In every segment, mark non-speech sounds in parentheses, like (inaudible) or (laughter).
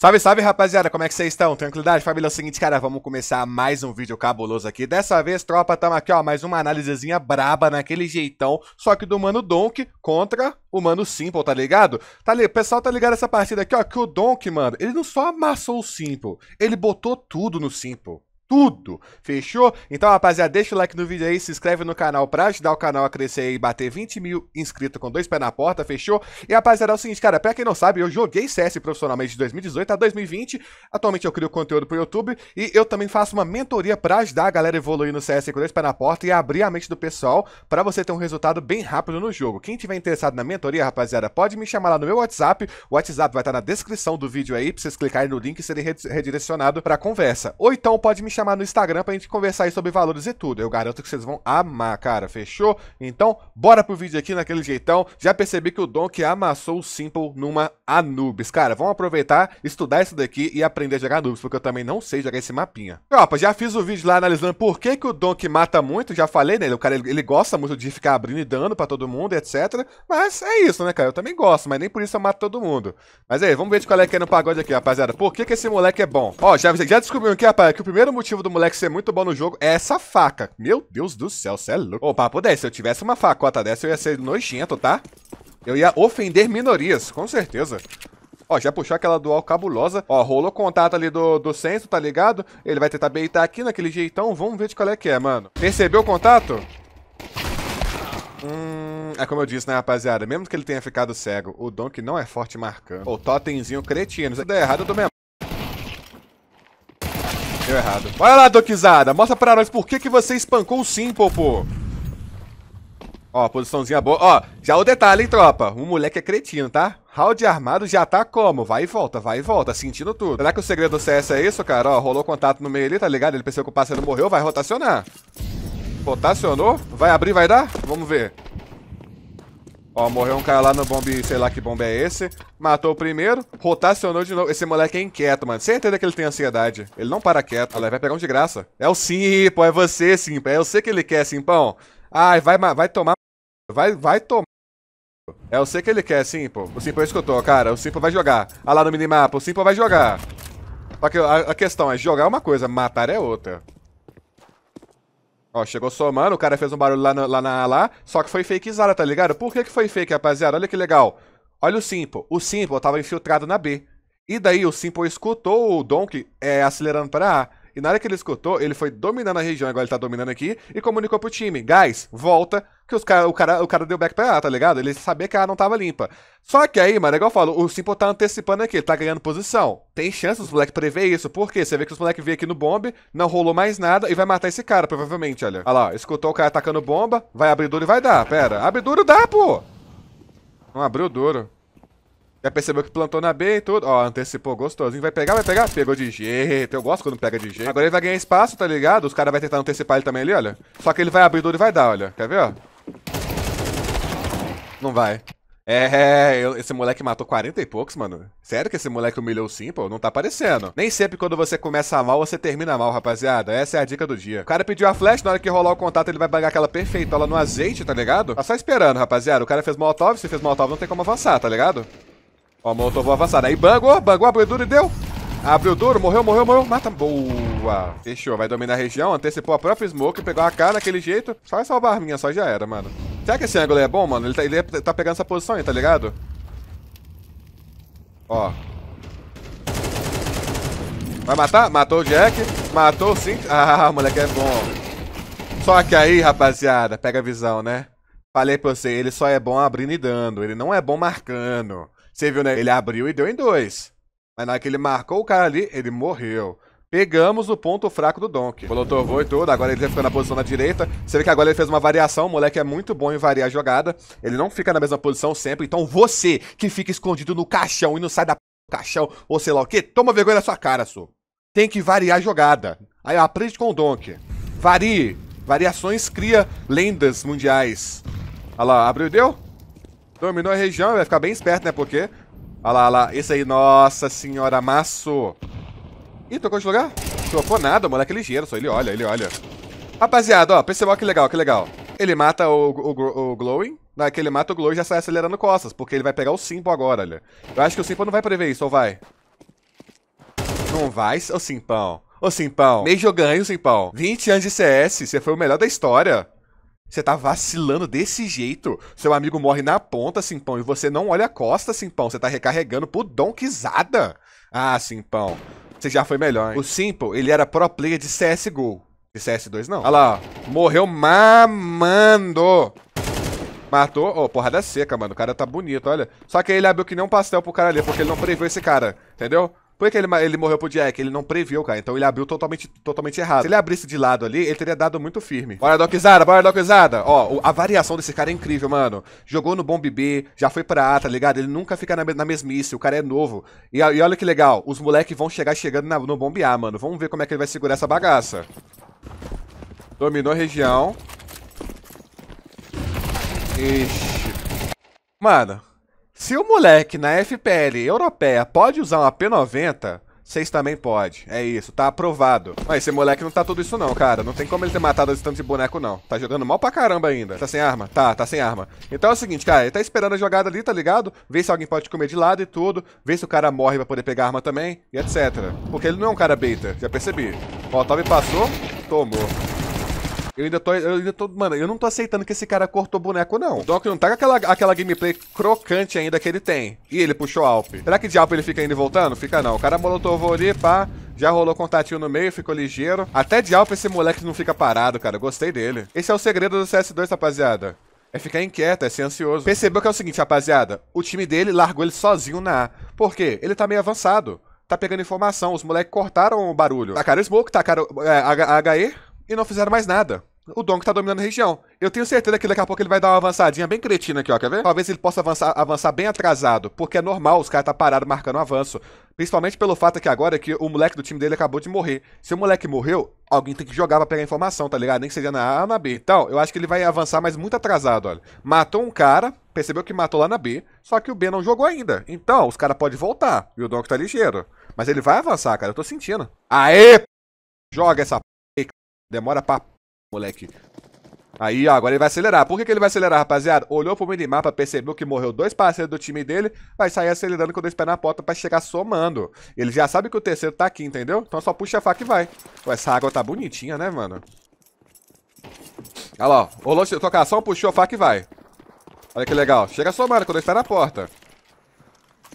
Salve, salve, rapaziada, como é que vocês estão? Tranquilidade, família? É o seguinte, cara, vamos começar mais um vídeo cabuloso aqui. Dessa vez, tropa, tamo aqui, ó, mais uma análisezinha braba, naquele jeitão, só que do Mano Donk contra o Mano Simple, tá ligado? Tá ali, pessoal tá ligado essa partida aqui, ó, que o Donk, mano, ele não só amassou o Simple, ele botou tudo no Simple tudo. Fechou? Então, rapaziada, deixa o like no vídeo aí, se inscreve no canal pra ajudar o canal a crescer e bater 20 mil inscritos com dois pés na porta, fechou? E, rapaziada, é o seguinte, cara, pra quem não sabe, eu joguei CS profissionalmente de 2018 a 2020. Atualmente eu crio conteúdo pro YouTube e eu também faço uma mentoria pra ajudar a galera a evoluir no CS com dois pés na porta e abrir a mente do pessoal pra você ter um resultado bem rápido no jogo. Quem tiver interessado na mentoria, rapaziada, pode me chamar lá no meu WhatsApp. O WhatsApp vai estar na descrição do vídeo aí, pra vocês clicarem no link e serem redirecionado pra conversa. Ou então pode me chamar no Instagram pra gente conversar aí sobre valores e tudo. Eu garanto que vocês vão amar, cara, fechou? Então, bora pro vídeo aqui naquele jeitão. Já percebi que o Donk amassou o Simple numa Anubis. Cara, vamos aproveitar, estudar isso daqui e aprender a jogar Anubis, porque eu também não sei jogar esse mapinha. Opa, já fiz o vídeo lá analisando por que, que o Donk mata muito, já falei nele. O cara, ele, ele gosta muito de ficar abrindo e dando pra todo mundo, etc. Mas é isso, né, cara? Eu também gosto, mas nem por isso eu mato todo mundo. Mas aí, vamos ver de qual é que é no pagode aqui, rapaziada. Por que, que esse moleque é bom? Ó, já, já descobriu aqui, rapaz, que o primeiro motivo motivo do moleque ser muito bom no jogo é essa faca. Meu Deus do céu, cê é louco. Ô, papo 10, se eu tivesse uma facota dessa, eu ia ser nojento, tá? Eu ia ofender minorias, com certeza. Ó, já puxou aquela dual cabulosa. Ó, rolou contato ali do, do centro, tá ligado? Ele vai tentar beitar aqui naquele jeitão. Vamos ver de qual é que é, mano. Percebeu o contato? Hum, é como eu disse, né, rapaziada? Mesmo que ele tenha ficado cego, o Donk não é forte marcando. O totemzinho cretino. Se der errado, eu tô mesmo. Deu errado. Olha lá, Doquizada. Mostra pra nós por que, que você espancou o Simple, pô. Ó, posiçãozinha boa. Ó, já o detalhe, hein, tropa. O moleque é cretino, tá? Round armado já tá como? Vai e volta, vai e volta, sentindo tudo. Será que o segredo do CS é isso, cara? Ó, rolou contato no meio ali, tá ligado? Ele pensou que o parceiro morreu, vai rotacionar. Rotacionou? Vai abrir, vai dar? Vamos ver. Ó, morreu um cara lá no bombe, sei lá que bombe é esse. Matou o primeiro, rotacionou de novo. Esse moleque é inquieto, mano. Certeza que ele tem ansiedade. Ele não para quieto. Olha, vai pegar um de graça. É o pô é você, Simpa. É eu sei que ele quer, Simpão. Ai, vai, vai tomar. Vai, vai tomar. É, eu sei que ele quer, Simpão. O simpão é escutou, cara. O simpão vai jogar. Olha lá no minimapa, o simpão vai jogar. Só que a, a questão é, jogar é uma coisa, matar é outra. Ó, chegou somando, o cara fez um barulho lá, lá na lá, só que foi fakezada, tá ligado? Por que, que foi fake, rapaziada? Olha que legal. Olha o Simple. O Simple tava infiltrado na B. E daí o Simple escutou o Donkey é, acelerando pra A. E na hora que ele escutou, ele foi dominando a região, igual ele tá dominando aqui, e comunicou pro time. Guys, volta, que os cara, o, cara, o cara deu back pra ela, tá ligado? Ele sabia que ela não tava limpa. Só que aí, mano, é igual eu falo, o Simple tá antecipando aqui, ele tá ganhando posição. Tem chance os moleques prever isso, por quê? Você vê que os moleques vêm aqui no bombe, não rolou mais nada e vai matar esse cara, provavelmente, olha. Olha lá, escutou o cara atacando bomba, vai abrir duro e vai dar, pera. Abre duro, dá, pô! Não abriu duro. Já percebeu que plantou na B e tudo. Ó, antecipou gostosinho. Vai pegar, vai pegar. Pegou de jeito. Eu gosto quando pega de jeito. Agora ele vai ganhar espaço, tá ligado? Os caras vão tentar antecipar ele também ali, olha. Só que ele vai abrir duro e vai dar, olha. Quer ver, ó? Não vai. É, esse moleque matou 40 e poucos, mano. Sério que esse moleque humilhou sim, pô? Não tá aparecendo. Nem sempre quando você começa mal, você termina mal, rapaziada. Essa é a dica do dia. O cara pediu a flash, na hora que rolar o contato, ele vai pagar aquela perfeita lá no azeite, tá ligado? Tá só esperando, rapaziada. O cara fez molotov, se fez molotov, não tem como avançar, tá ligado? Ó, molotov avançado. Aí bangou, bangou a boedura e deu. Abriu duro, morreu, morreu, morreu. Mata. Tá boa. Fechou, vai dominar a região. Antecipou a própria smoke, pegou a cara daquele jeito. Só vai salvar a arminha, só já era, mano. Será que esse ângulo é bom, mano? Ele tá, ele é- tá pegando essa posição aí, tá ligado? Ó. Vai matar? Matou o Jack. Matou o Cinco. Ah, (laughs) moleque é bom. Só que aí, rapaziada, pega a visão, né? Falei pra você, ele só é bom abrindo e dando. Ele não é bom marcando. Você viu, né? Ele abriu e deu em dois. Mas na hora que ele marcou o cara ali, ele morreu. Pegamos o ponto fraco do Donk. Bolotou voo e tudo, agora ele ficou na posição da direita. Você vê que agora ele fez uma variação, o moleque é muito bom em variar a jogada. Ele não fica na mesma posição sempre, então você que fica escondido no caixão e não sai da p... caixão ou sei lá o que, toma vergonha na sua cara, su. Tem que variar a jogada. Aí aprende com o Donk. Varie. Variações cria lendas mundiais. Olha lá, abriu e deu? Dominou a região, vai ficar bem esperto, né? Porque Olha lá, olha lá. Esse aí, nossa senhora, maço. Ih, trocou de lugar? Trocou nada, moleque é ligeiro, só ele olha, ele olha. Rapaziada, ó, percebeu que legal, que legal. Ele mata o, o, o Glowing. Na hora que ele mata o Glowing já sai acelerando costas, porque ele vai pegar o Simpo agora, olha. Eu acho que o Simpo não vai prever isso, ou vai? Não vai, ô Simpão. Ô Simpão, meio ganho Simpão. 20 anos de CS, você foi o melhor da história. Você tá vacilando desse jeito. Seu amigo morre na ponta, Simpão, e você não olha a costa, Simpão. Você tá recarregando pro Donquizada. Ah, Simpão. Você já foi melhor, hein? O simpão, ele era pro player de CSGO. De CS2, não. Olha lá, ó. Morreu mamando. Matou. Ô, oh, porrada seca, mano. O cara tá bonito, olha. Só que ele abriu que nem um pastel pro cara ali, porque ele não previu esse cara. Entendeu? Por que ele, ele morreu pro Jack? Ele não previu, cara. Então ele abriu totalmente, totalmente errado. Se ele abrisse de lado ali, ele teria dado muito firme. Bora, Dockizada, bora, Dockizada. Ó, a variação desse cara é incrível, mano. Jogou no Bomb B, já foi pra A, tá ligado? Ele nunca fica na, na mesmice, o cara é novo. E, e olha que legal, os moleques vão chegar chegando na, no Bomb A, mano. Vamos ver como é que ele vai segurar essa bagaça. Dominou a região. Ixi. Mano, se o moleque na FPL europeia pode usar uma P90, vocês também pode. É isso, tá aprovado. Mas esse moleque não tá tudo isso não, cara. Não tem como ele ter matado esse tanto de boneco, não. Tá jogando mal pra caramba ainda. Tá sem arma? Tá, tá sem arma. Então é o seguinte, cara. Ele tá esperando a jogada ali, tá ligado? Vê se alguém pode comer de lado e tudo. Vê se o cara morre pra poder pegar arma também e etc. Porque ele não é um cara beta, já percebi. Ó, o Tommy passou, tomou. Eu ainda tô. Eu ainda tô. Mano, eu não tô aceitando que esse cara cortou boneco, não. O Doc não tá com aquela, aquela gameplay crocante ainda que ele tem. E ele puxou Alp. Será que de Alp ele fica indo e voltando? Fica não. O cara molotovou ali, pá. Já rolou contatinho no meio, ficou ligeiro. Até de Alp esse moleque não fica parado, cara. Eu gostei dele. Esse é o segredo do CS2, rapaziada. É ficar inquieto, é ser ansioso. Percebeu que é o seguinte, rapaziada. O time dele largou ele sozinho na A. Por quê? Ele tá meio avançado. Tá pegando informação. Os moleques cortaram o barulho. Tacaram o smoke, tacaram é, HE e não fizeram mais nada. O Dom que tá dominando a região. Eu tenho certeza que daqui a pouco ele vai dar uma avançadinha bem cretina aqui, ó. Quer ver? Talvez ele possa avançar, avançar bem atrasado, porque é normal os caras tá parado marcando um avanço. Principalmente pelo fato que agora que o moleque do time dele acabou de morrer. Se o moleque morreu, alguém tem que jogar pra pegar informação, tá ligado? Nem que seja na A ou na B. Então, eu acho que ele vai avançar, mas muito atrasado, olha. Matou um cara, percebeu que matou lá na B, só que o B não jogou ainda. Então, os caras podem voltar. E o Donk tá ligeiro. Mas ele vai avançar, cara. Eu tô sentindo. Aê! Joga essa p... Demora pra moleque. Aí, ó, agora ele vai acelerar. Por que, que ele vai acelerar, rapaziada? Olhou pro minimapa, percebeu que morreu dois parceiros do time dele, vai sair acelerando com dois pés na porta pra chegar somando. Ele já sabe que o terceiro tá aqui, entendeu? Então só puxa a faca e vai. Pô, essa água tá bonitinha, né, mano? Olha lá, ó. Rolou trocação, puxou a faca e vai. Olha que legal. Chega somando com dois pés na porta.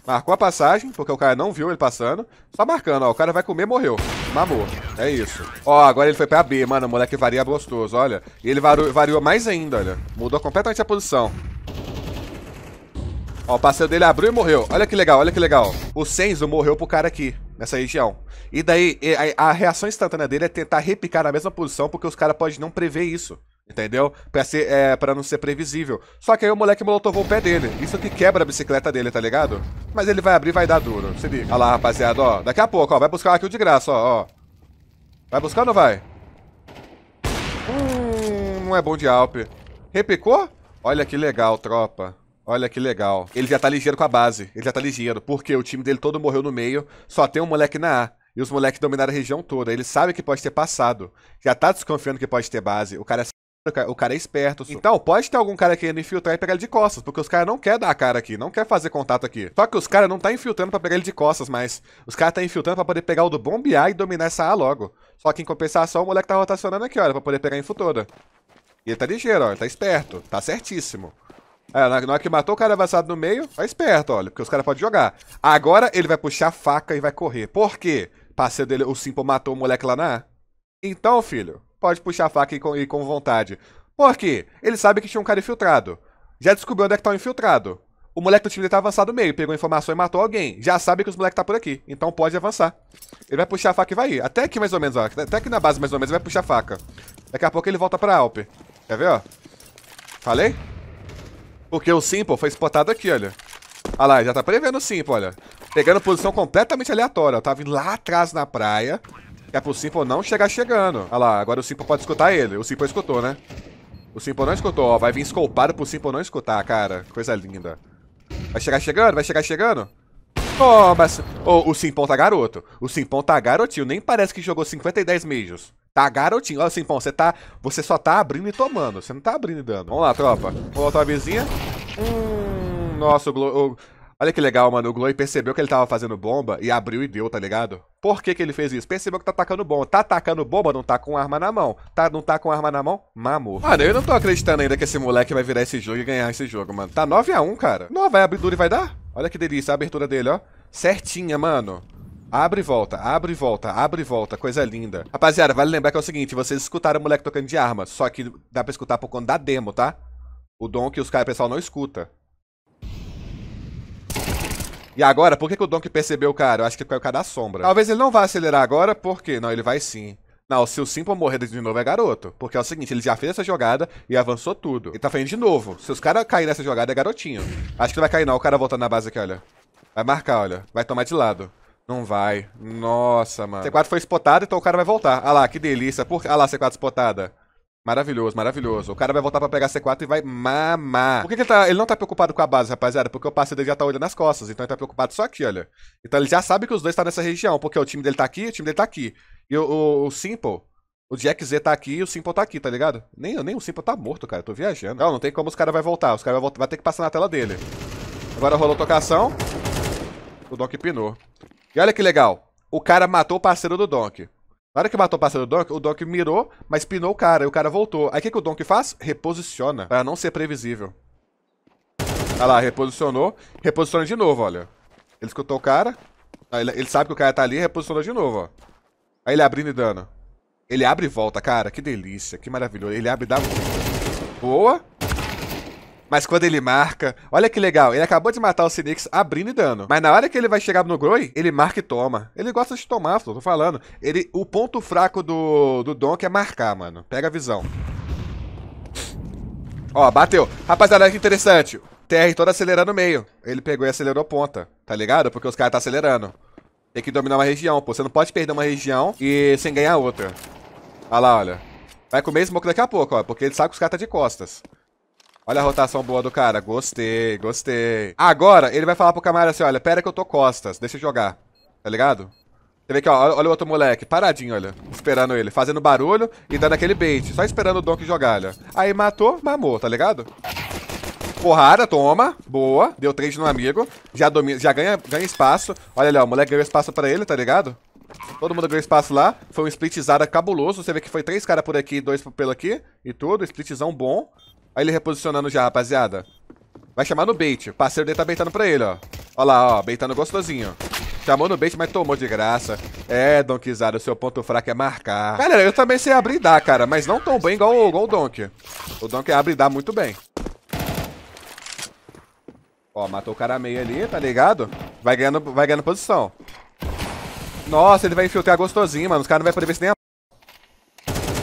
Marcou a passagem, porque o cara não viu ele passando. Só marcando, ó. O cara vai comer, morreu. Mamou. É isso. Ó, agora ele foi pra B, mano. O moleque varia gostoso, olha. E ele variou, variou mais ainda, olha. Mudou completamente a posição. Ó, o parceiro dele abriu e morreu. Olha que legal, olha que legal. O Senzo morreu pro cara aqui, nessa região. E daí, a, a reação instantânea dele é tentar repicar na mesma posição, porque os caras podem não prever isso. Entendeu? Pra, ser, é, pra não ser previsível. Só que aí o moleque molotovou o pé dele. Isso que quebra a bicicleta dele, tá ligado? Mas ele vai abrir e vai dar duro. Se liga. Olha lá, rapaziada, ó. Daqui a pouco, ó. Vai buscar aqui o de graça, ó, ó. Vai buscar ou não vai? Hum, não é bom de Alp. Repicou? Olha que legal, tropa. Olha que legal. Ele já tá ligeiro com a base. Ele já tá ligeiro. Porque o time dele todo morreu no meio. Só tem um moleque na A. E os moleques dominaram a região toda. Ele sabe que pode ter passado. Já tá desconfiando que pode ter base. O cara é o cara é esperto. Então, pode ter algum cara querendo infiltrar e pegar ele de costas, porque os caras não querem dar a cara aqui, não quer fazer contato aqui. Só que os caras não tá infiltrando pra pegar ele de costas, mas os caras tá infiltrando pra poder pegar o do bombear e dominar essa A logo. Só que em compensação, o moleque tá rotacionando aqui, olha, pra poder pegar a info toda. E ele tá ligeiro, olha, ele tá esperto, tá certíssimo. É, na hora que matou o cara avançado no meio, tá esperto, olha, porque os caras podem jogar. Agora ele vai puxar a faca e vai correr. Por quê? Parceiro dele, o Simple matou o moleque lá na A. Então, filho, pode puxar a faca e com, e com vontade. Porque ele sabe que tinha um cara infiltrado. Já descobriu onde é que tá o infiltrado. O moleque do time dele tá avançado meio, pegou informação e matou alguém. Já sabe que os moleques tá por aqui, então pode avançar. Ele vai puxar a faca e vai ir. Até aqui mais ou menos, ó. Até aqui na base mais ou menos, ele vai puxar a faca. Daqui a pouco ele volta pra Alp. Quer ver, ó? Falei? Porque o Simple foi spotado aqui, olha. Olha lá, já tá prevendo o Simple, olha. Pegando posição completamente aleatória, ó. Tava lá atrás na praia. É pro Simple não chegar chegando. Olha lá, agora o Simple pode escutar ele. O Simple escutou, né? O Simple não escutou, ó. Vai vir escolpado pro Simple não escutar, cara. Coisa linda. Vai chegar chegando? Vai chegar chegando? Oh, mas... Oh, o Simpão tá garoto. O Simpão tá garotinho. Nem parece que jogou 50 e 10 mijos. Tá garotinho. Olha, Simpão, você tá... Você só tá abrindo e tomando. Você não tá abrindo e dando. Vamos lá, tropa. Vamos lá, vizinha. Hum... Nossa, o, glo... o... Olha que legal, mano. O Glory percebeu que ele tava fazendo bomba e abriu e deu, tá ligado? Por que, que ele fez isso? Percebeu que tá atacando bomba. Tá atacando bomba, não tá com arma na mão. Tá, não tá com arma na mão? Mamou. Mano, eu não tô acreditando ainda que esse moleque vai virar esse jogo e ganhar esse jogo, mano. Tá 9x1, cara. Não, vai abrir duro e vai dar? Olha que delícia a abertura dele, ó. Certinha, mano. Abre e volta, abre e volta, abre e volta, coisa linda. Rapaziada, vale lembrar que é o seguinte, vocês escutaram o moleque tocando de arma, só que dá pra escutar por conta da demo, tá? O dom que os caras, pessoal, não escuta. E agora, por que, que o Donkey percebeu o cara? Eu acho que é o cara da sombra. Talvez ele não vá acelerar agora, por quê? Não, ele vai sim. Não, se o Simple morrer de novo é garoto. Porque é o seguinte, ele já fez essa jogada e avançou tudo. Ele tá fazendo de novo. Se os caras caírem nessa jogada, é garotinho. Acho que não vai cair não. O cara voltando na base aqui, olha. Vai marcar, olha. Vai tomar de lado. Não vai. Nossa, mano. C4 foi spotada, então o cara vai voltar. Ah lá, que delícia. Por... Ah lá, C4 spotada. Maravilhoso, maravilhoso. O cara vai voltar pra pegar C4 e vai mamar. Por que, que, ele, tá, ele não tá preocupado com a base, rapaziada? Porque o parceiro dele já tá olhando nas costas, então ele tá preocupado só aqui, olha. Então ele já sabe que os dois tá nessa região, porque o time dele tá aqui, o time dele tá aqui. E o, o, o Simple, o Jack Z tá aqui e o Simple tá aqui, tá ligado? Nem, nem o Simple tá morto, cara, eu tô viajando. Não, não tem como os caras vai voltar, os caras vai, vai ter que passar na tela dele. Agora rolou tocação. O Donk pinou. E olha que legal, o cara matou o parceiro do Donk. Na hora que matou o parceiro do Donk, o Donk mirou, mas pinou o cara, e o cara voltou. Aí o que, que o Donk faz? Reposiciona, pra não ser previsível. Olha lá, reposicionou. Reposiciona de novo, olha. Ele escutou o cara. Ele, ele sabe que o cara tá ali, reposicionou de novo, ó. Aí ele abrindo e dando. Ele abre e volta, cara. Que delícia, que maravilhoso. Ele abre e dá... Boa. Mas quando ele marca, olha que legal, ele acabou de matar o Sinix abrindo e dando. Mas na hora que ele vai chegar no Groi, ele marca e toma. Ele gosta de tomar, tô falando. Ele, o ponto fraco do, do Donk é marcar, mano. Pega a visão. Ó, bateu. Rapaziada, olha que interessante. TR todo acelerando no meio. Ele pegou e acelerou a ponta, tá ligado? Porque os caras tá acelerando. Tem que dominar uma região, pô. Você não pode perder uma região e sem ganhar outra. Olha lá, olha. Vai comer smoke daqui a pouco, ó. Porque ele sabe que os caras tá de costas. Olha a rotação boa do cara. Gostei, gostei. Agora, ele vai falar pro camarada assim, olha, pera que eu tô costas, deixa eu jogar. Tá ligado? Você vê aqui, ó, olha o outro moleque, paradinho, olha, esperando ele, fazendo barulho e dando aquele bait, só esperando o Donkey jogar, olha. Aí matou, mamou, tá ligado? Porrada, toma, boa, deu trade no amigo, já, domina, já ganha, ganha espaço, olha ali, ó, o moleque ganhou espaço pra ele, tá ligado? Todo mundo ganhou espaço lá, foi um splitzada cabuloso, você vê que foi três caras por aqui, dois pelo aqui e tudo, splitzão bom. Olha ele reposicionando já, rapaziada. Vai chamar no bait. O parceiro dele tá baitando pra ele, ó. Olha lá, ó. Baitando gostosinho. Chamou no bait, mas tomou de graça. É, Donkizada, o seu ponto fraco é marcar. Galera, eu também sei abrir e dar, cara. Mas não tão bem igual, igual o Donk. O Donk abre e dá muito bem. Ó, matou o cara meio ali, tá ligado? Vai ganhando, vai ganhando posição. Nossa, ele vai infiltrar gostosinho, mano. Os caras não vão poder ver se nem a...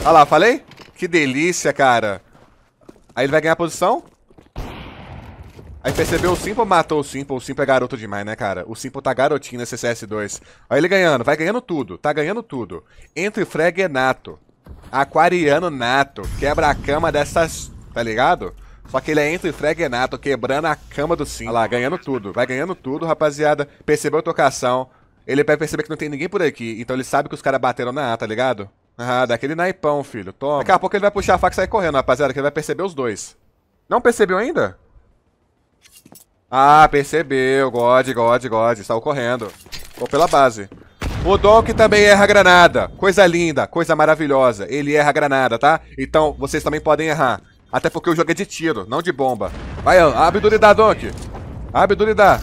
Olha lá, falei? Que delícia, cara. Aí ele vai ganhar a posição. Aí percebeu o Simple, matou o Simple. O Simple é garoto demais, né, cara? O Simple tá garotinho nesse CS2. Olha ele ganhando, vai ganhando tudo, tá ganhando tudo. Entre frag e nato. Aquariano nato. Quebra a cama dessas. Tá ligado? Só que ele é entre frag e nato, quebrando a cama do Simple. Olha lá, ganhando tudo. Vai ganhando tudo, rapaziada. Percebeu a tocação. Ele vai perceber que não tem ninguém por aqui. Então ele sabe que os caras bateram na A, tá ligado? Ah, daquele naipão, filho. Toma. Daqui a pouco ele vai puxar a faca e sair correndo, rapaziada, que ele vai perceber os dois. Não percebeu ainda? Ah, percebeu. God, God, God. Saiu correndo. Vou pela base. O Donk também erra granada. Coisa linda, coisa maravilhosa. Ele erra granada, tá? Então, vocês também podem errar. Até porque o jogo é de tiro, não de bomba. Vai, dá, Donk. dá.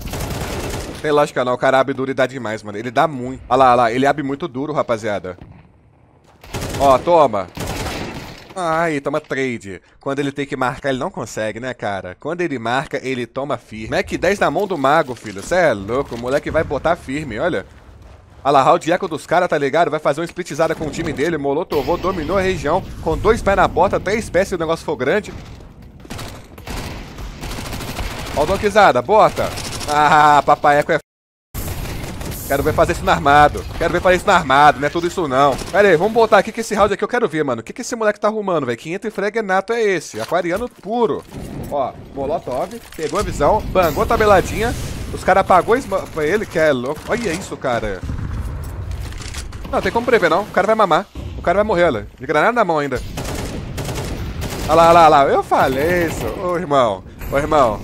Tem lógica não, o cara dá demais, mano. Ele dá muito. Olha lá, olha lá. Ele abre muito duro, rapaziada. Ó, toma. Ai, toma trade. Quando ele tem que marcar, ele não consegue, né, cara? Quando ele marca, ele toma firme. Mac 10 na mão do mago, filho. Cê é louco, o moleque vai botar firme, olha. Olha lá, o eco dos caras, tá ligado? Vai fazer uma splitizada com o time dele. Molotovou, dominou a região. Com dois pés na bota, três pés se o negócio for grande. Ó o Donkizada, bota. Ah, eco é Quero ver fazer isso no armado. Quero ver fazer isso no armado, não é tudo isso não. Pera aí, vamos botar aqui que esse round aqui eu quero ver, mano. O que, que esse moleque tá arrumando, velho? 500 frag nato é esse? Aquariano puro. Ó, Molotov, pegou a visão, bangou a tabeladinha. Os caras apagou pra ele, que é louco. Olha isso, cara. Não, tem como prever, não. O cara vai mamar. O cara vai morrer, olha. De granada na mão ainda. Olha lá, olha lá, olha lá. Eu falei isso. Ô, irmão. Ô, irmão.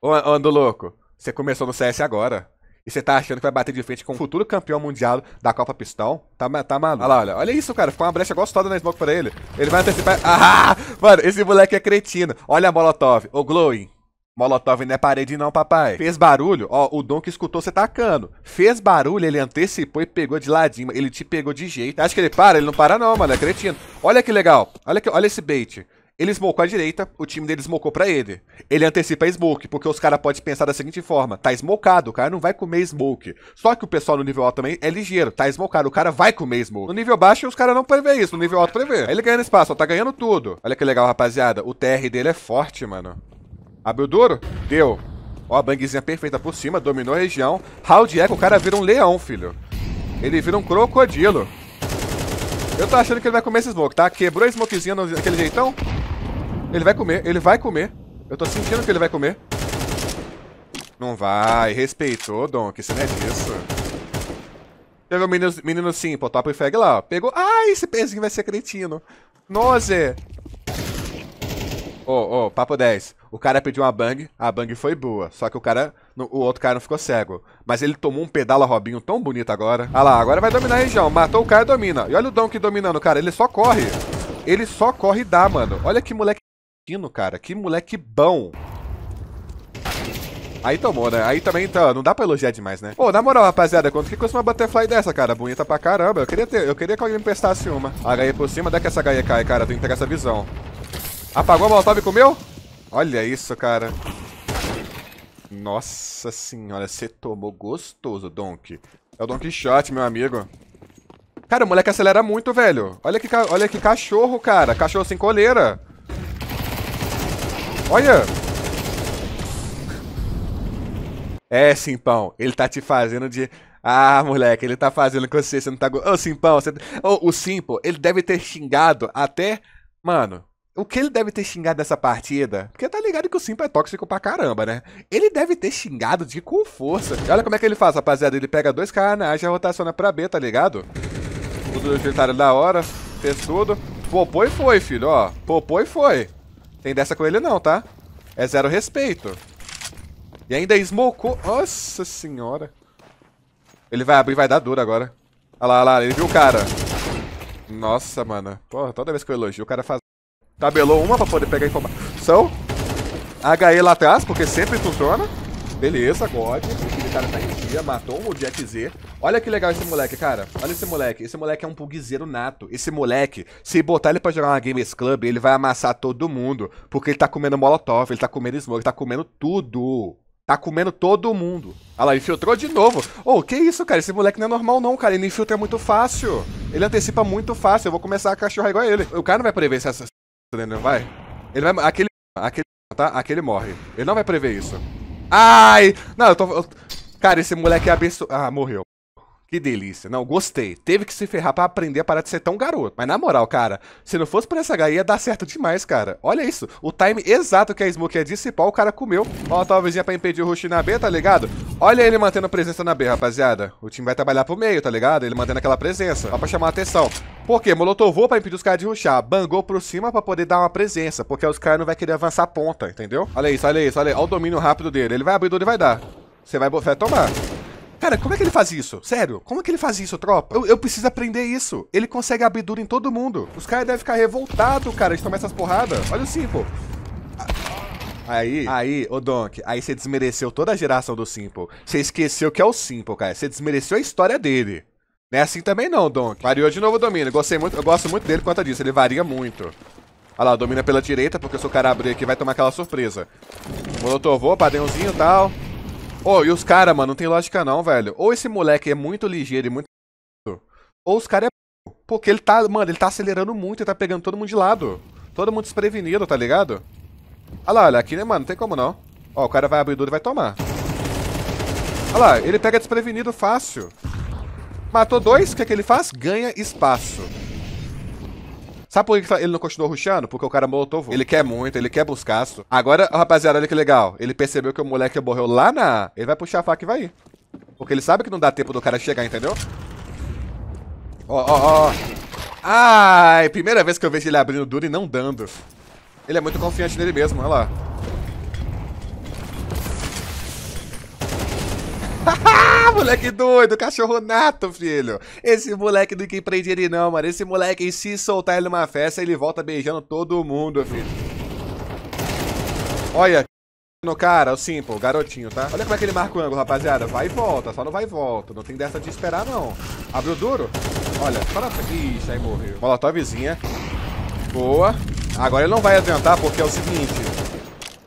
Ô, ando louco. Você começou no CS agora. E você tá achando que vai bater de frente com o futuro campeão mundial da Copa Pistão? Tá, tá maluco. Olha lá, olha. Olha isso, cara. Ficou uma brecha gostosa na smoke pra ele. Ele vai antecipar. (laughs) Ah! Mano, esse moleque é cretino. Olha a Molotov. O Glowing. Molotov não é parede não, papai. Fez barulho, ó, o Don que escutou você tacando. Fez barulho, ele antecipou e pegou de ladinho. Ele te pegou de jeito. Acho que ele para? Ele não para não, mano, é cretino. Olha que legal. Olha, que, olha esse bait. Ele smocou à direita, o time dele smocou para ele. Ele antecipa a smoke, porque os caras podem pensar da seguinte forma: tá smocado, o cara não vai comer smoke. Só que o pessoal no nível alto também é ligeiro, tá smocado, o cara vai comer smoke. No nível baixo, os caras não prevê isso, no nível alto prevê. Aí ele ganhando espaço, ó, tá ganhando tudo. Olha que legal, rapaziada. O TR dele é forte, mano. Abriu duro? Deu. Ó, a bangzinha perfeita por cima, dominou a região. Round Echo, o cara vira um leão, filho. Ele vira um crocodilo. Eu tô achando que ele vai comer esse smoke, tá? Quebrou a smokezinha daquele jeitão. Ele vai comer, ele vai comer. Eu tô sentindo que ele vai comer. Não vai. Respeitou, Donk, que não é disso. Teve o menino, menino sim, pô, top e fag lá, ó. Pegou. Ai, ah, esse pezinho vai ser cretino. Noze! Ô, oh, ô, oh, papo 10. O cara pediu uma bang, a bang foi boa. Só que o cara. O outro cara não ficou cego. Mas ele tomou um pedala Robinho tão bonito agora. Ah lá, agora vai dominar a região. Matou o cara e domina. E olha o Donk que dominando, cara. Ele só corre. Ele só corre e dá, mano. Olha que moleque Quino, cara. Que moleque bom. Aí tomou, né? Aí também tá, não dá pra elogiar demais, né? Pô, na moral, rapaziada, quanto que custa uma butterfly dessa, cara? Bonita pra caramba. Eu queria ter, eu queria que alguém me emprestasse uma. HE por cima, dá que essa HE cai, cara. Tem que pegar essa visão. Apagou a molotov e comeu? Olha isso, cara. Nossa senhora, você tomou gostoso, Donk. É o Donkey Shot meu amigo. Cara, o moleque acelera muito, velho. Olha que, olha que cachorro, cara. Cachorro sem coleira. Olha! É, Simpão, ele tá te fazendo de... Ah, moleque, ele tá fazendo com você, você não tá... Ô, oh, Simpão, você... Oh, o Simpo, ele deve ter xingado até... Mano, o que ele deve ter xingado dessa partida? Porque tá ligado que o Simpo é tóxico pra caramba, né? Ele deve ter xingado de com força. E olha como é que ele faz, rapaziada. Ele pega dois caras na A, já rotaciona pra B, tá ligado? O do utilitário da hora. Fez tudo. Popou e foi, filho, ó. Popou e foi. Tem dessa com ele não, tá? É zero respeito. E ainda smokou. Nossa senhora. Ele vai abrir, vai dar dura agora. Olha lá, olha lá, ele viu o cara. Nossa, mano. Porra, toda vez que eu elogio, o cara faz... Tabelou uma pra poder pegar informação. HE lá atrás, porque sempre funciona. Beleza, God. Aquele cara tá em dia, matou o Jack Z. Olha que legal esse moleque, cara. Olha esse moleque. Esse moleque é um pugzeiro nato. Esse moleque, se botar ele pra jogar uma Gamers Club, ele vai amassar todo mundo. Porque ele tá comendo molotov, ele tá comendo smoke, ele tá comendo tudo. Tá comendo todo mundo. Olha lá, infiltrou de novo. Ô, oh, que isso, cara? Esse moleque não é normal não, cara. Ele infiltra muito fácil. Ele antecipa muito fácil. Eu vou começar a cachorrar igual a ele. O cara não vai prever essa... Não vai? Ele vai... Aquele... Aquele... Tá? Aquele morre. Ele não vai prever isso. Ai! Não, eu tô... Eu... Cara, esse moleque é abençoado. Ah, morreu. Que delícia. Não, gostei. Teve que se ferrar para aprender a parar de ser tão garoto. Mas na moral, cara, se não fosse por essa gaia, ia dar certo demais, cara. Olha isso. O time exato que a é Smoke ia é dissipar, o cara comeu. Ó, a tá uma vizinha pra impedir o rush na B, tá ligado? Olha ele mantendo presença na B, rapaziada. O time vai trabalhar pro meio, tá ligado? Ele mantendo aquela presença. Só pra chamar a atenção. Porque Molotovou pra impedir os caras de rushar. Bangou pro cima pra poder dar uma presença. Porque os caras não vai querer avançar a ponta, entendeu? Olha isso, olha isso, olha, olha o domínio rápido dele. Ele vai abrir, ele vai dar. Você vai, vai tomar. Cara, como é que ele faz isso? Sério, como é que ele faz isso, tropa? Eu, eu preciso aprender isso. Ele consegue abrir duro em todo mundo. Os caras devem ficar revoltados, cara, de tomar essas porradas. Olha o Simple. Ah, aí, aí, ô Donk, aí você desmereceu toda a geração do Simple. Você esqueceu que é o Simple, cara. Você desmereceu a história dele. Não é assim também não, Donk. Variou de novo o domínio. Gostei muito, eu gosto muito dele quanto conta disso. Ele varia muito. Olha lá, domina pela direita, porque se o cara abrir aqui vai tomar aquela surpresa. Molotovou, padrãozinho e tal. Oh, e os caras, mano, não tem lógica não, velho. Ou esse moleque é muito ligeiro e muito. Ou os caras é. Porque ele tá. Mano, ele tá acelerando muito, ele tá pegando todo mundo de lado. Todo mundo desprevenido, tá ligado? Olha lá, olha, aqui, né, mano, não tem como não. Ó, o cara vai abrir duro e vai tomar. Olha lá, ele pega desprevenido fácil. Matou dois, o que, é que ele faz? Ganha espaço. Sabe por que tá- ele não continuou ruxando? Porque o cara molotov. Ele quer muito, ele quer buscaço. Agora, rapaziada, olha que legal. Ele percebeu que o moleque morreu lá na... Ele vai puxar a faca e vai ir. Porque ele sabe que não dá tempo do cara chegar, entendeu? Ó, ó, ó. Ai, primeira vez que eu vejo ele abrindo duro e não dando. Ele é muito confiante nele mesmo, olha lá. (laughs) moleque doido, cachorro nato, filho. Esse moleque do que prende ele não, mano. Esse moleque, se soltar ele numa festa, ele volta beijando todo mundo, filho. Olha no cara, o Simple, o garotinho, tá? Olha como é que ele marca o ângulo, rapaziada. Vai e volta, só não vai e volta. Não tem dessa de esperar, não. Abriu duro? Olha, para... na... Ixi, aí morreu. vizinha. Boa. Agora ele não vai adiantar, porque é o seguinte.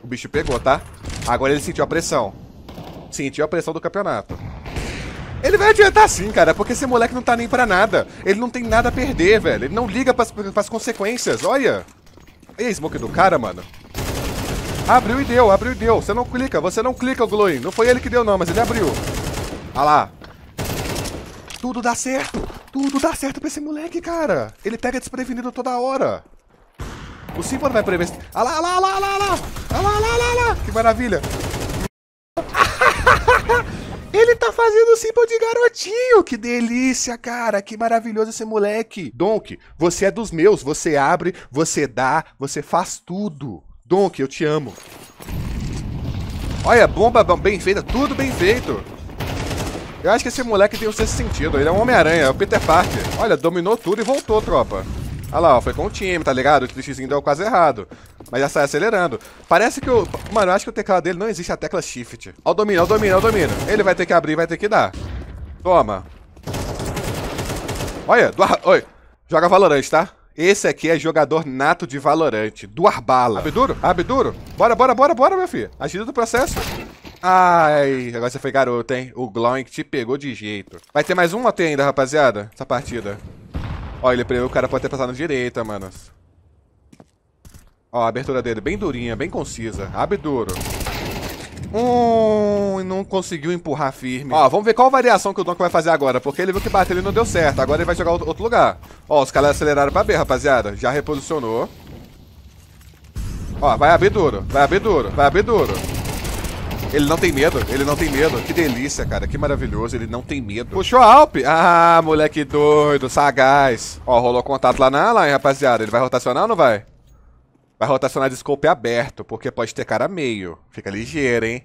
O bicho pegou, tá? Agora ele sentiu a pressão sentir a pressão do campeonato. Ele vai adiantar sim, cara, porque esse moleque não tá nem pra nada. Ele não tem nada a perder, velho. Ele não liga pras, pras consequências, olha. E a smoke do cara, mano? Abriu e deu, abriu e deu. Você não clica, você não clica, Gloin. Não foi ele que deu não, mas ele abriu. Olha lá. Tudo dá certo. Tudo dá certo pra esse moleque, cara. Ele pega desprevenido toda hora. O Simba vai prever. Olha lá, olha lá, olha lá, olha lá. Olha lá, olha lá, lá. Que maravilha. (laughs) Ele tá fazendo o símbolo de garotinho. Que delícia, cara. Que maravilhoso esse moleque. Donk, você é dos meus. Você abre, você dá, você faz tudo. Donk, eu te amo. Olha, bomba bem feita. Tudo bem feito. Eu acho que esse moleque tem o um sexto sentido. Ele é um Homem-Aranha, é o Peter Parker. Olha, dominou tudo e voltou, tropa. Olha lá, ó, foi com o time, tá ligado? O clichêzinho deu quase errado. Mas já sai acelerando. Parece que o... Mano, eu acho que o teclado dele não existe a tecla shift. Ó o domínio, ó o domínio, ó o domínio. Ele vai ter que abrir, vai ter que dar. Toma. Olha, do... Oi. Joga Valorant, tá? Esse aqui é jogador nato de Valorant. Duas balas. Abre duro? Abre duro? Bora, bora, bora, bora, meu filho. Agida do processo. Ai, agora você foi garoto, hein? O Gloink te pegou de jeito. Vai ter mais um OT ainda, rapaziada, essa partida. Ó, ele prevê o cara pode ter passado na direita, manos. Ó, a abertura dele bem durinha, bem concisa. Abre duro. Hum, não conseguiu empurrar firme. Ó, vamos ver qual variação que o Donk vai fazer agora, porque ele viu que bater ele não deu certo. Agora ele vai jogar outro lugar. Ó, os caras aceleraram pra B, rapaziada. Já reposicionou. Ó, vai abrir duro, vai abrir duro, vai abrir duro. Ele não tem medo, ele não tem medo. Que delícia, cara, que maravilhoso, ele não tem medo. Puxou a Alp. Ah, moleque doido, sagaz. Ó, rolou contato lá na lá, hein, rapaziada. Ele vai rotacionar ou não vai? Vai rotacionar de scope aberto, porque pode ter cara meio. Fica ligeiro, hein?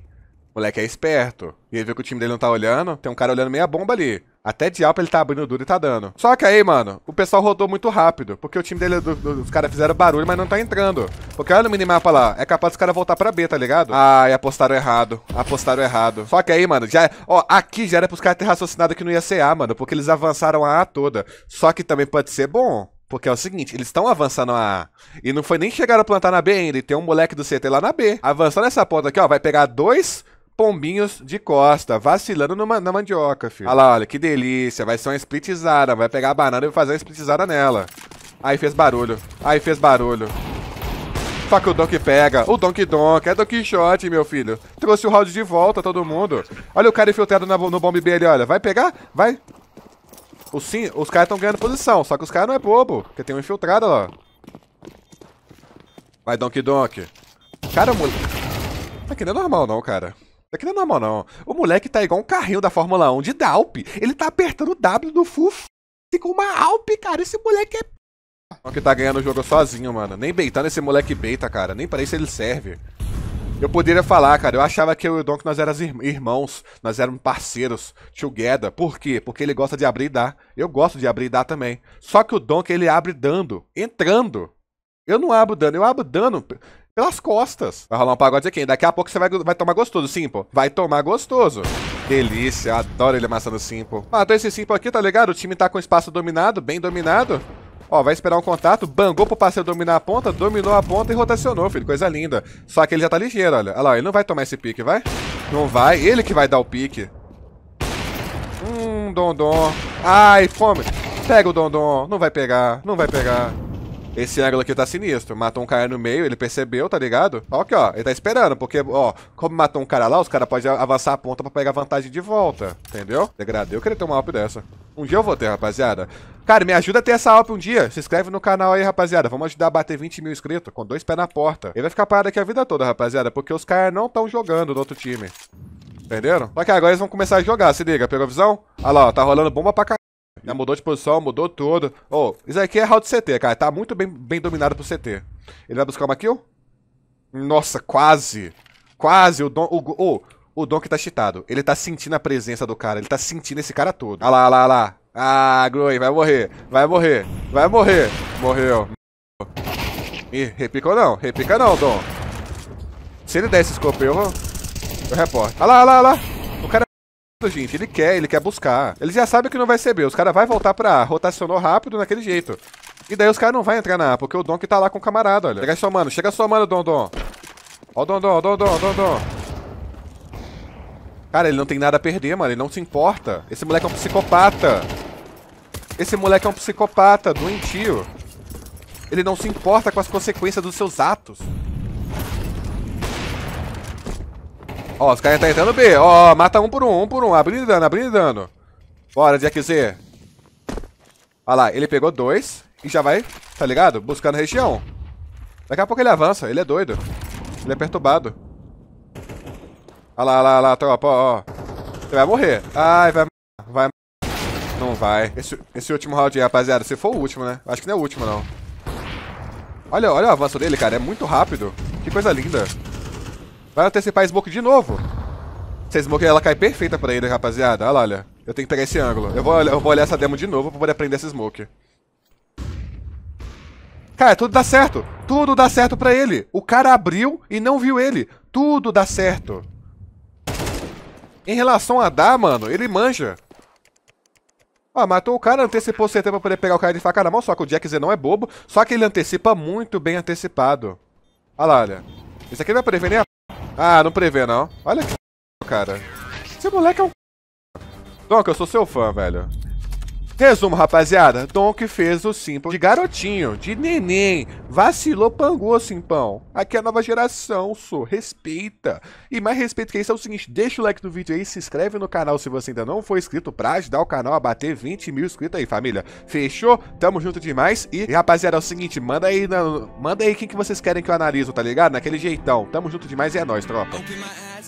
Moleque é esperto. E ele viu que o time dele não tá olhando. Tem um cara olhando meia bomba ali. Até de Alpa ele tá abrindo duro e tá dando. Só que aí, mano, o pessoal rodou muito rápido. Porque o time dele, do, do, os caras fizeram barulho, mas não tá entrando. Porque olha no minimapa lá, é capaz dos caras voltar pra B, tá ligado? Ai, apostaram errado. Apostaram errado. Só que aí, mano, já. É, ó, aqui já era pros caras ter raciocinado que não ia ser A, mano. Porque eles avançaram a A toda. Só que também pode ser bom. Porque é o seguinte, eles estão avançando a A. E não foi nem chegar a plantar na B ainda. E tem um moleque do CT lá na B. Avançando essa ponta aqui, ó. Vai pegar dois pombinhos de costa, vacilando numa, na mandioca, filho. Olha lá, olha, que delícia. Vai ser uma splitizada. Vai pegar a banana e fazer uma splitizada nela. Aí fez barulho. Aí fez barulho. Só que o Donkey pega. O Donkey Donk. É Donkey Shot, meu filho. Trouxe o round de volta, todo mundo. Olha o cara infiltrado na, no bomb B ali, olha. Vai pegar? Vai. Os, sim, os caras estão ganhando posição. Só que os caras não é bobo. Porque tem um infiltrado, ó. Vai, Donkey Donk. Cara, moleque. Aqui não é normal, não, cara. Aqui é não é normal, não. O moleque tá igual um carrinho da Fórmula 1 de Dalp. Ele tá apertando o W do Fuf com uma Alp, cara. Esse moleque é. Só que tá ganhando o jogo sozinho, mano. Nem beitando esse moleque beita, cara. Nem parece isso ele serve. Eu poderia falar, cara. Eu achava que eu e o Donk nós éramos irmãos. Nós éramos parceiros. Together. Por quê? Porque ele gosta de abrir e dar. Eu gosto de abrir e dar também. Só que o Donk ele abre dando. Entrando. Eu não abro dano. Eu abro dano pelas costas. Vai rolar um pagode aqui. Daqui a pouco você vai, vai tomar gostoso, Simpo. Vai tomar gostoso. Delícia, adoro ele amassando Simpo. Matou esse Simpo aqui, tá ligado? O time tá com espaço dominado, bem dominado. Ó, vai esperar um contato, bangou pro parceiro dominar a ponta, dominou a ponta e rotacionou, filho. Coisa linda. Só que ele já tá ligeiro, olha. Olha lá, ele não vai tomar esse pique, vai? Não vai, ele que vai dar o pique. Hum, Dondon. Ai, fome. Pega o Dondon. Não vai pegar, não vai pegar. Esse ângulo aqui tá sinistro. Matou um cara no meio, ele percebeu, tá ligado? Ó aqui, ó. Ele tá esperando, porque, ó, como matou um cara lá, os caras podem avançar a ponta pra pegar vantagem de volta. Entendeu? Degradeu que ele ter uma alp dessa. Um dia eu vou ter, rapaziada. Cara, me ajuda a ter essa alp um dia. Se inscreve no canal aí, rapaziada. Vamos ajudar a bater 20 mil inscritos com dois pés na porta. Ele vai ficar parado aqui a vida toda, rapaziada, porque os caras não estão jogando do outro time. Entenderam? Só que agora eles vão começar a jogar, se liga. Pegou a visão? Olha lá, ó, tá rolando bomba pra caralho. Já né, mudou de posição, mudou tudo. Ô, oh, isso aqui é round CT, cara. Tá muito bem, bem dominado pro CT. Ele vai buscar uma kill? Nossa, quase. Quase. O Dom... O, oh, o Dom que tá cheatado. Ele tá sentindo a presença do cara. Ele tá sentindo esse cara todo. Ah lá, lá, lá. Ah, Groen, vai morrer. Vai morrer. Vai morrer. Morreu. Ih, repicou não. Repica não, Dom. Se ele der esse escopo, eu vou... Eu reporto. Ah lá, ah lá, lá gente. Ele quer, ele quer buscar. Ele já sabe que não vai ser B. Os caras vão voltar pra A. Rotacionou rápido naquele jeito. E daí os caras não vão entrar na A, porque o Donk tá lá com o camarada, olha. Chega somando, chega somando, Dondon. Ó o Dondon, Dondon, Dondon. Cara, ele não tem nada a perder, mano. Ele não se importa. Esse moleque é um psicopata. Esse moleque é um psicopata, doentio. Ele não se importa com as consequências dos seus atos. Ó, os caras estão tá entrando B. Ó, mata um por um, um por um. Abrindo dano, abrindo dano. Bora, Jack Olha lá, ele pegou dois e já vai, tá ligado? Buscando região. Daqui a pouco ele avança, ele é doido. Ele é perturbado. Olha lá, olha lá, olha lá, tropa, ó, Você vai morrer. Ai, vai vai Não vai. Esse, esse último round aí, rapaziada, se for o último, né? Acho que não é o último, não. Olha, olha o avanço dele, cara, é muito rápido. Que coisa linda. Vai antecipar a Smoke de novo. Se a Smoke ela cai perfeita pra ele, rapaziada. Olha lá, olha. Eu tenho que pegar esse ângulo. Eu vou, eu vou olhar essa demo de novo pra poder aprender essa Smoke. Cara, tudo dá certo. Tudo dá certo pra ele. O cara abriu e não viu ele. Tudo dá certo. Em relação a dar, mano, ele manja. Ó, matou o cara, antecipou o CT pra poder pegar o cara de faca na mão, só que o Jack Z não é bobo, só que ele antecipa muito bem antecipado. Olha lá, olha. Isso aqui vai é poder vender a ah, não prevê, não. Olha que cara. Esse moleque é um... Donka, eu sou seu fã, velho. Resumo, rapaziada. Donk fez o simpão de garotinho, de neném. Vacilou, pangou, Simpão. Aqui é a nova geração, sou. Respeita. E mais respeito que isso é o seguinte, deixa o like do vídeo aí, se inscreve no canal se você ainda não for inscrito pra ajudar o canal a bater 20 mil inscritos aí, família. Fechou? Tamo junto demais. E, rapaziada, é o seguinte, manda aí, na, manda aí quem que vocês querem que eu analizo, tá ligado? Naquele jeitão. Tamo junto demais e é nóis, tropa.